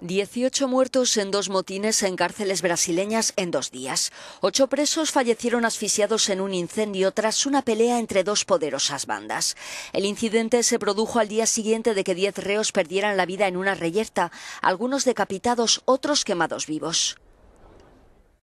Dieciocho muertos en dos motines en cárceles brasileñas en dos días. Ocho presos fallecieron asfixiados en un incendio tras una pelea entre dos poderosas bandas. El incidente se produjo al día siguiente de que diez reos perdieran la vida en una reyerta, algunos decapitados, otros quemados vivos.